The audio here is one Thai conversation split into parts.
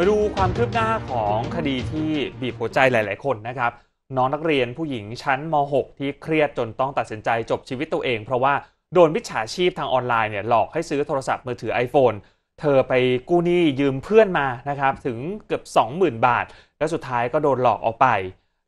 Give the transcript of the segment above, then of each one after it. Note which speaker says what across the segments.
Speaker 1: มาดูความคืบหน้าของคดีที่บีบหัวใจหลายๆ คนนะครับน้องนักเรียนผู้หญิงชั้นม .6 ที่เครียดจนต้องตัดสินใจจบชีวิตตัวเองเพราะว่าโดนวิชาชีพทางออนไลน์เนี่ยหลอกให้ซื้อโทรศัพท์มือถือ iPhone เธอไปกู้หนี้ยืมเพื่อนมานะครับถึงเกือบ 20,000 บาท และสุดท้ายก็โดนหลอกออกไป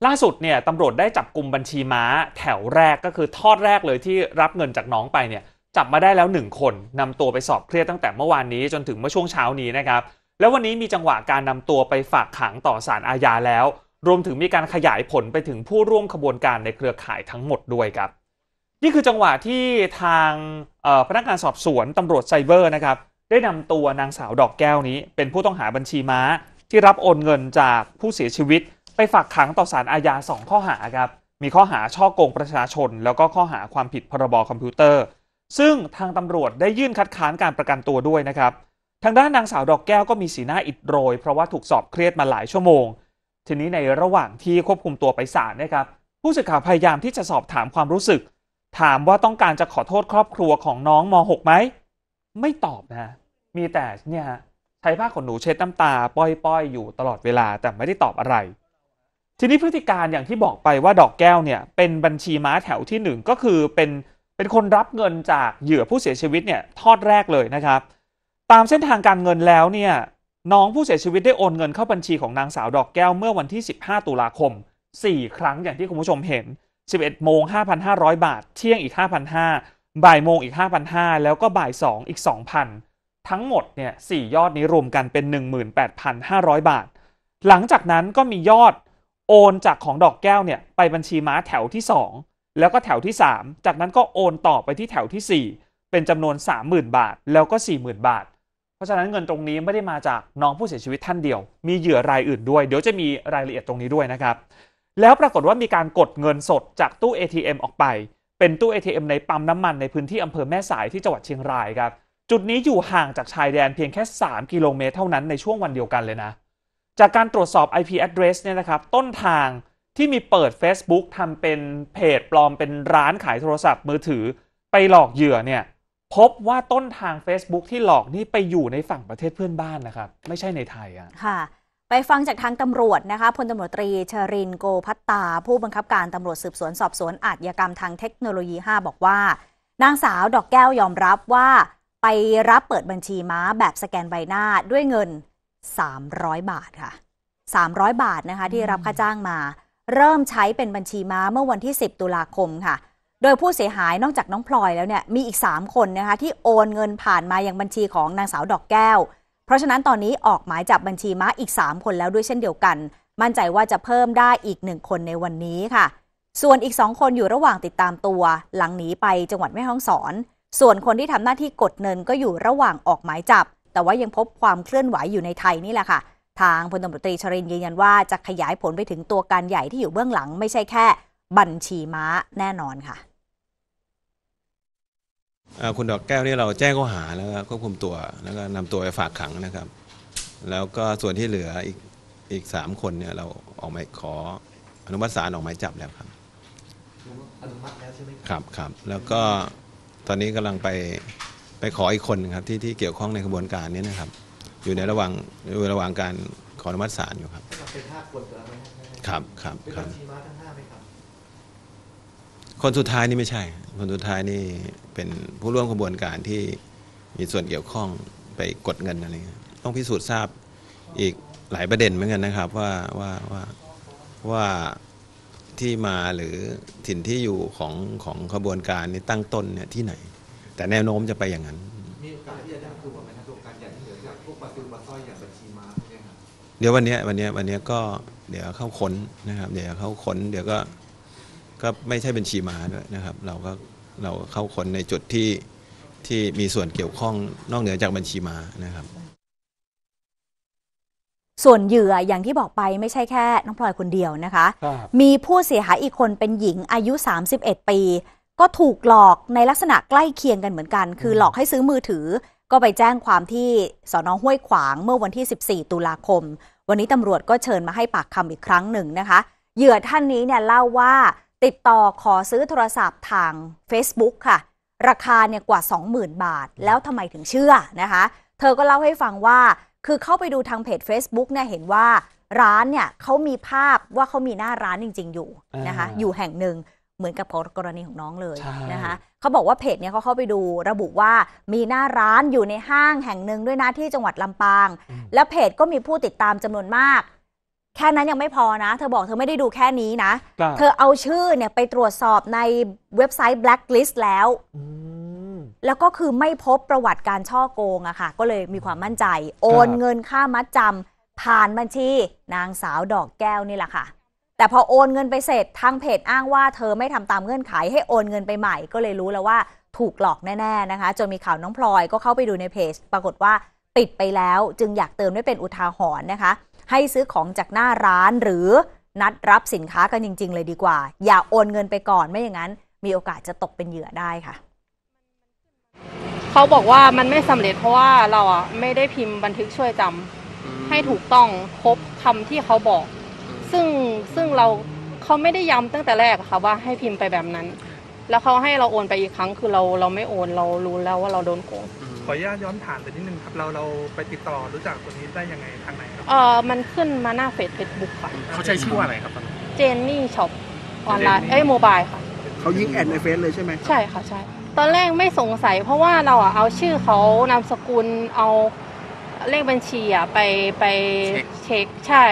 Speaker 1: ล่าสุดเนี่ยตำรวจได้จับกลุ่มบัญชีม้าแถวแรกก็คือทอดแรกเลยที่รับเงินจากน้องไปเนี่ยจับมาได้แล้ว 1 คนนำตัวไปสอบเครียดตั้งแต่เมื่อวานนี้จนถึงเมื่อช่วงเช้านี้นะครับแล้ววันนี้มีจังหวะการนำตัวไปฝากขังต่อศาลอาญาแล้ว รวมถึงมีการขยายผลไปถึงผู้ร่วมขบวนการในเครือข่ายทั้งหมดด้วยครับ นี่คือจังหวะที่ทางพนักงานสอบสวนตำรวจไซเบอร์นะครับ ได้นำตัวนางสาวดอกแก้วนี้ เป็นผู้ต้องหาบัญชีม้าที่รับโอนเงินจากผู้เสียชีวิตไปฝากขังต่อศาลอาญา 2 ข้อหาครับ มีข้อหาช่อโกงประชาชน แล้วก็ข้อหาความผิดพรบอรคอมพิวเตอร์ ซึ่งทางตำรวจได้ยื่นคัดค้านการประกันตัวด้วยนะครับทางด้านนางสาวดอกแก้วก็มีสีหน้าอิดโรยเพราะว่าถูกสอบเครียดมาหลายชั่วโมง ทีนี้ในระหว่างที่ควบคุมตัวไปศาลนะครับ ผู้สื่อข่าวพยายามที่จะสอบถามความรู้สึก ถามว่าต้องการจะขอโทษครอบครัวของน้องม .6 ไหม ไม่ตอบนะ มีแต่เนี่ยใช้ผ้าขนหนูเช็ดน้ำตา ป้อยๆ อยู่ตลอดเวลาแต่ไม่ได้ตอบอะไร ทีนี้พฤติการอย่างที่บอกไปว่าดอกแก้วเนี่ย เป็นบัญชีม้าแถวที่1ก็คือเป็นเป็นคนรับเงินจากเหยื่อผู้เสียชีวิตเนี่ยทอดแรกเลยนะครับตามเส้นทางการเงินแล้วเนี่ยน้องผู้เสียชีวิตได้โอนเงินเข้าบัญชีของนางสาวดอกแก้วเมื่อวันที่ 15 ตุลาคม 4 ครั้งอย่างที่คุณผู้ชมเห็น 11 โมง 5,500 บาทเที่ยงอีก 5,500บ่ายโมงอีก 5,500 แล้วก็บ่าย2อีก 2,000 ทั้งหมดเนี่ย4ยอดนี้รวมกันเป็น 18,500 บาท หลังจากนั้นก็มียอดโอนจากของดอกแก้วเนี่ยไปบัญชีม้าแถวที่ 2 แล้วก็แถวที่ 3 จากนั้นก็โอนต่อไปที่แถวที่ 4 เป็นจำนวน 30,000 บาท แล้วก็ 40,000 บาทเพราะฉะนั้นเงินตรงนี้ไม่ได้มาจากน้องผู้เสียชีวิตท่านเดียว มีเหยื่อรายอื่นด้วย เดี๋ยวจะมีรายละเอียดตรงนี้ด้วยนะครับ แล้วปรากฏว่ามีการกดเงินสดจากตู้ ATM ออกไป เป็นตู้ ATM ในปั๊มน้ำมัน ในพื้นที่อำเภอแม่สายที่จังหวัดเชียงรายครับ จุดนี้อยู่ห่างจากชายแดนเพียงแค่ 3 กิโลเมตรเท่านั้นในช่วงวันเดียวกันเลยนะ จากการตรวจสอบ IP address เนี่ยนะครับ ต้นทางที่มีเปิด Facebook ทำเป็นเพจปลอมเป็นร้านขายโทรศัพท์มือถือไปหลอกเหยื่อเนี่ยพบว่าต้นทาง Facebook ที่หลอกนี่ไปอยู่ในฝั่งประเทศเพื่อนบ้านนะครับ ไม่ใช่ในไทยอ่ะ
Speaker 2: ค่ะ ไปฟังจากทางตำรวจนะคะพลตำรวจตรีชริน โกพัตตา ผู้บังคับการตำรวจสืบสวนสอบสวนอาชญากรรมทางเทคโนโลยี 5 บอกว่า นางสาวดอกแก้วยอมรับว่า ไปรับเปิดบัญชีม้าแบบสแกนใบหน้าด้วยเงิน 300 บาทค่ะ 300 บาทนะคะ ที่รับค่าจ้างมา เริ่มใช้เป็นบัญชีม้าเมื่อวันที่ 10 ตุลาคมค่ะโดยผู้เสียหายนอกจากน้องพลอยแล้วเนี่ยมีอีก3คนนะคะที่โอนเงินผ่านมาอย่างบัญชีของนางสาวดอกแก้ว เพราะฉะนั้นตอนนี้ออกหมายจับบัญชีม้าอีก 3 คนแล้วด้วยเช่นเดียวกัน มั่นใจว่าจะเพิ่มได้อีก 1 คนในวันนี้ค่ะ ส่วนอีก 2 คนอยู่ระหว่างติดตามตัวหลังหนีไปจังหวัดแม่ฮ่องสอน ส่วนคนที่ทำหน้าที่กดเงินก็อยู่ระหว่างออกหมายจับ แต่ว่ายังพบความเคลื่อนไหวอยู่ในไทยนี่แหละค่ะ ทางพลตำรวจตรีชรินยืนยันว่าจะขยายผลไปถึงตัวการใหญ่ที่อยู่เบื้องหลังไม่ใช่แค่ บัญชีม้าแน่นอนค่ะ
Speaker 3: คุณดอกแก้วนี่เราแจ้งข้อหาแล้วก็ควบคุมตัวแล้วก็นำตัวไปฝากขังนะครับ แล้วก็ส่วนที่เหลืออีกอีกสามคนเนี่ยเราออกหมายขออนุมัติศาลออกหมายจับแล้วครับอนุมัติแล้วใช่ไหมครับครับ แล้วก็ตอนนี้กำลังไปไปขออีกคนครับที่ที่เกี่ยวข้องในกระบวนการนี้นะครับ อยู่ในระหว่างอยู่ระหว่างการขออนุมัติศาลอยู่ครับ
Speaker 2: เป็นห้าคนแลวไหมคร
Speaker 3: ับครับครับเป็นบัญชีม้าทั้งห้าไหมครับคนสุดท้ายนี่ไม่ใช่ คนสุดท้ายนี่เป็นผู้ร่วมขบวนการที่มีส่วนเกี่ยวข้องไปกดเงินอะไรเงี้ยต้องพิสูจน์ทราบอีกหลายประเด็นเหมือนกันนะครับว่าว่าว่าว่าที่มาหรือถิ่นที่อยู่ของของขบวนการนี้ตั้งต้นเนี่ยที่ไหน แต่แนวโน้มจะไปอย่างนั้นมีโอกาสที่จะได้ตัวไหมครับตัวการใหญ่ที่เหลือจากพวกปลาซิลปลาซ้อยอย่างบัญชีมาเนี่ยครับเดี๋ยววันนี้วันนี้วันนี้ก็เดี๋ยวเข้าค้นนะครับ เดี๋ยวเข้าค้นเดี๋ยวก็ก็ไม่ใช่บัญชีม้าด้วยนะครับ เราก็เราเข้าคนในจุดที่ที่มีส่วนเกี่ยวข้องนอกเหนือจากบัญชีม้านะครับ
Speaker 2: ส่วนเหยื่ออย่างที่บอกไปไม่ใช่แค่น้องพลอยคนเดียวนะคะ มีผู้เสียหายอีกคนเป็นหญิงอายุ 31 ปี ก็ถูกหลอกในลักษณะใกล้เคียงกันเหมือนกัน คือหลอกให้ซื้อมือถือ ก็ไปแจ้งความที่สอนอห้วยขวางเมื่อวันที่ 14 ตุลาคม วันนี้ตำรวจก็เชิญมาให้ปากคำอีกครั้งหนึ่งนะคะเหยื่อท่านนี้เนี่ยเล่าว่าติดต่อขอซื้อโทรศัพท์ทาง Facebook ค่ะ ราคาเนี่ยกว่า 20,000 บาท แล้วทำไมถึงเชื่อนะคะเธอก็เล่าให้ฟังว่าคือเข้าไปดูทางเพจ Facebook เนี่ยเห็นว่าร้านเนี่ยเขามีภาพว่าเขามีหน้าร้านจริงๆอยู่นะคะอยู่แห่งหนึ่งเหมือนกับกรณีของน้องเลยนะคะเขาบอกว่าเพจเนี่ยเขาเข้าไปดูระบุว่ามีหน้าร้านอยู่ในห้างแห่งหนึ่งด้วยนะที่จังหวัดลำปาง และเพจก็มีผู้ติดตามจำนวนมากแค่นั้นยังไม่พอนะ เธอบอกเธอไม่ได้ดูแค่นี้นะ เธอเอาชื่อเนี่ย ไปตรวจสอบในเว็บไซต์ Blacklist แล้ว แล้วก็คือไม่พบประวัติการช่อโกงอะค่ะ ก็เลยมีความมั่นใจ โอนเงินค่ามัดจำผ่านบัญชี นางสาวดอกแก้วนี่แหละค่ะ แต่พอโอนเงินไปเสร็จ ทางเพจอ้างว่า เธอไม่ทำตามเงื่อนไขให้โอนเงินไปใหม่ ก็เลยรู้แล้วว่าถูกหลอกแน่ๆนะคะ จนมีข่าวน้องพลอยก็เข้าไปดูในเพจ ปรากฏว่าปิดไปแล้วจึงอยากเติมไว้เป็นอุทาหรณ์นะคะให้ซื้อของจากหน้าร้านหรือนัดรับสินค้ากันจริงๆ เลยดีกว่า อย่าโอนเงินไปก่อนไม่อย่างนั้น มีโอกาสจะตกเป็นเหยื่อได้ค่ะ เขาบอกว่ามันไม่สำเร็จเพราะว่าเราอ่ะไม่ได้พิมพ์บันทึกช่วยจำให้ถูกต้องครบคำที่เขาบอก ซึ่ง
Speaker 1: ซึ่งเราเขาไม่ได้ย้าตั้งแต่แรกค่ะว่าให้พิมพ์ไปแบบนั้น แล้วเขาให้เราโอนไปอีกครั้งคือเราเราไม่โอนเรารู้แล้วว่าเราโดนโกงขออนุญาตย้อนถามต่นิดนึงครับเราเราไปติดต่อรู้จักคนนี้ได้ยังไงทางไหนครับเออมันขึ้นมาหน้าเฟซเฟซบุ๊กค่ะเขาใช้ชื่อว่าอะไรครับตอนน้เจนนี่ช็อปออนไลน์เอ้ยโมบายค่ะ
Speaker 3: เขายิงแอดในเฟซเลยใช่ไหมใช
Speaker 1: ่ค่ะใช่ ตอนแรกไม่สงสัยเพราะว่าเราอ่ะเอาชื่อเขานามสกุลเอาเลขบัญชีอ่ะไปไปเช็คใช่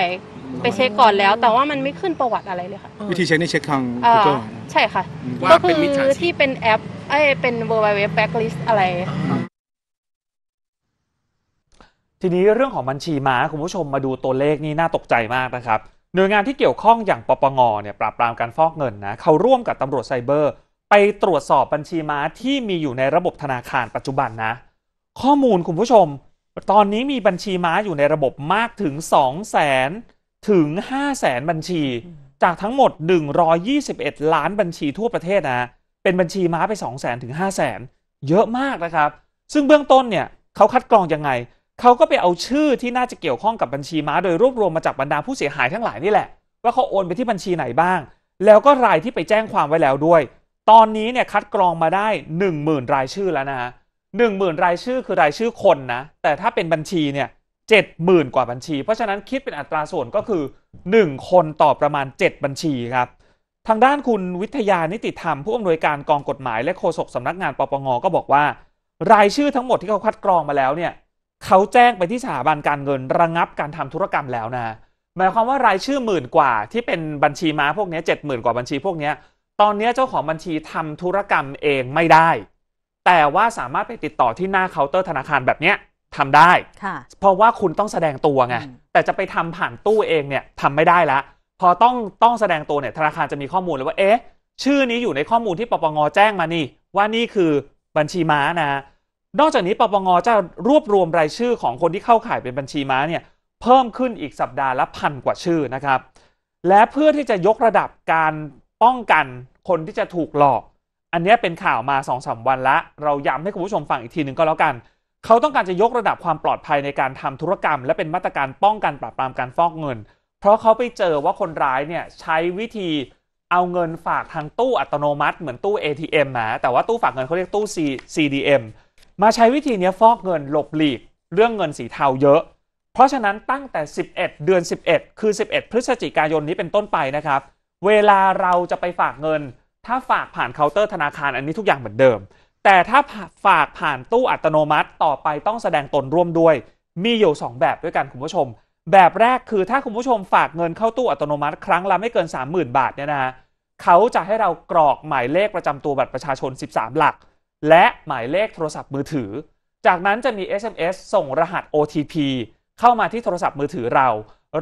Speaker 1: ไปเช็คก่อนแล้ว แต่ว่ามันไม่ขึ้นประวัติอะไรเลยค่ะวิธีเช็คนี่เช็คทางเอ่อ g o ใช่ค่ะก็คือที่เป็นแอปเอ้ยเป็นเวอร์ w w w บ็ c ลิสต์อะไรทีนี้เรื่องของบัญชีม้าคุณผู้ชมมาดูตัวเลขนี่น่าตกใจมากนะครับหน่วยงานที่เกี่ยวข้องอย่างปปงเนี่ยปราบปรามการฟอกเงินนะ เขาร่วมกับตำรวจไซเบอร์ ไปตรวจสอบบัญชีม้าที่มีอยู่ในระบบธนาคารปัจจุบันนะ ข้อมูลคุณผู้ชม ตอนนี้มีบัญชีม้าอยู่ในระบบมากถึง2 0 0แสนถึง5 0 0แสนบัญชี จากทั้งหมด 121 ล้านบัญชีทั่วประเทศนะเป็นบัญชีม้าไป 2 0 0แสนถึง5 0 0แสนเยอะมากนะครับ ซึ่งเบื้องต้นเนี่ยเขาคัดกรองยังไงเขาก็ไปเอาชื่อที่น่าจะเกี่ยวข้องกับบัญชีม้าโดยรวบรวมมาจากบรรดาผู้เสียหายทั้งหลายนี่แหละ ว่าเขาโอนไปที่บัญชีไหนบ้าง แล้วก็รายที่ไปแจ้งความไว้แล้วด้วย ตอนนี้เนี่ยคัดกรองมาได้1 0,000รายชื่อแล้วนะฮะหนึ่งหมื่นรายชื่อคือรายชื่อคนนะแต่ถ้าเป็นบัญชีเนี่ยเจ็ดหมื่นกว่าบัญชีเพราะฉะนั้นคิดเป็นอัตราส่วนก็คือ 1 คนต่อประมาณ 7 บัญชีครับทางด้านคุณวิทยานิติธรรมผู้อำนวยการกองกฎหมายและโฆษกสำนักงานปปงก็บอกว่า รายชื่อทั้งหมดที่เขาคัดกรองมาแล้วเนี่ยเขาแจ้งไปที่สถาบันการเงิน ระงับการทำธุรกรรมแล้วนะหมายความว่ารายชื่อหมื่นกว่าที่เป็นบัญชีม้าพวกนี้เจ็ดหมื่นกว่าบัญชีพวกนี้ตอนนี้เจ้าของบัญชีทำธุรกรรมเองไม่ได้ แต่ว่าสามารถไปติดต่อที่หน้าเคาน์เตอร์ธนาคารแบบนี้ทำได้เพราะว่าคุณต้องแสดงตัวไงแต่จะไปทำผ่านตู้เองเนี่ยทำไม่ได้ละ พอต้องต้องแสดงตัวเนี่ยธนาคารจะมีข้อมูลเลยว่าเอ๊ะ ชื่อนี้อยู่ในข้อมูลที่ปปงแจ้งมานี่ ว่านี่คือบัญชีม้านะนอกจากนี้ปปงจะรวบรวมรายชื่อของคนที่เข้าข่ายเป็นบัญชีม้าเนี่ยเพิ่มขึ้นอีกสัปดาห์ละพันกว่าชื่อนะครับและเพื่อที่จะยกระดับการป้องกันคนที่จะถูกหลอก อันนี้เป็นข่าวมา2อสวันละ เราย้ำให้คุณผู้ชมฟังอีกทีหนึ่งก็แล้วกัน เขาต้องการจะยกระดับความปลอดภัยในการทำธุรกรรม และเป็นมาตรการป้องกันปราบปรามการฟอกเงิน เพราะเขาไปเจอว่าคนร้ายเนี่ยใช้วิธีเอาเงินฝากทางตู้อัตโนมัติ เหมือนตู้ ATM มาแต่ว่าตู้ฝากเงินเขาเรียกตู้ CDM มาใช้วิธีนี้ฟอกเงินหลบหลีกเรื่องเงินสีเทาเยอะ เพราะฉะนั้นตั้งแต่ 11 เดือน 11 คือ 11 พฤศจิกายนนี้เป็นต้นไปนะครับ เวลาเราจะไปฝากเงินถ้าฝากผ่านเคาน์เตอร์ธนาคารอันนี้ทุกอย่างเหมือนเดิม แต่ถ้าฝากผ่านตู้อัตโนมัติต่อไปต้องแสดงตนร่วมด้วยมีอยู่ 2 แบบด้วยกันคุณผู้ชม แบบแรกคือถ้าคุณผู้ชม ฝากเงินเข้าตู้อัตโนมัติ ครั้งละไม่เกิน 30,000 บาทเนี่ยนะเขาจะให้เรากรอกหมายเลขประจำตัวบัตรประชาชน 13 หลักและหมายเลขโทรศัพท์มือถือ จากนั้นจะมี SMS ส่งรหัส OTP เข้ามาที่โทรศัพท์มือถือเรา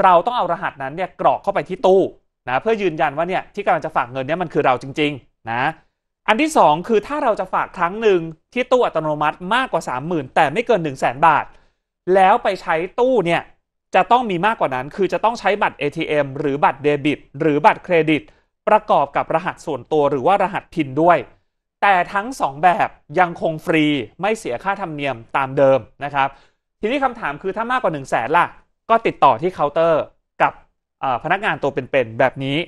Speaker 1: เราต้องเอารหัสนั้นเนี่ยกรอกเข้าไปที่ตู้นะเพื่อยืนยันว่าเนี่ยที่กำลังจะฝากเงินเนี่ยมันคือเราจริงๆนะ อันที่ 2 คือถ้าเราจะฝากครั้งหนึ่งที่ตู้อัตโนมัติมากกว่า 30,000แต่ไม่เกิน1 0 0 0 0แบาท แล้วไปใช้ตู้เนี่ย จะต้องมีมากกว่านั้นคือจะต้องใช้บัตร ATM หรือบัตรเดบิต หรือบัตรเครดิต ประกอบกับรหัสส่วนตัวหรือว่ารหัสพินด้วยแต่ทั้ง2แบบยังคงฟรีไม่เสียค่าธรรมเนียมตามเดิมนะครับทีนี้คำถามคือถ้ามากกว่า1 0 0 0 0แสนล่ะ ก็ติดต่อที่เคาน์เตอร์กับพนักงานตัวเป็นๆแบบนี้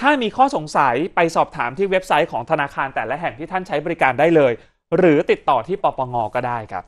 Speaker 1: ถ้ามีข้อสงสัยไปสอบถามที่เว็บไซต์ของธนาคารแต่ละแห่งที่ท่านใช้บริการได้เลย หรือติดต่อที่ปปงก็ได้ครับ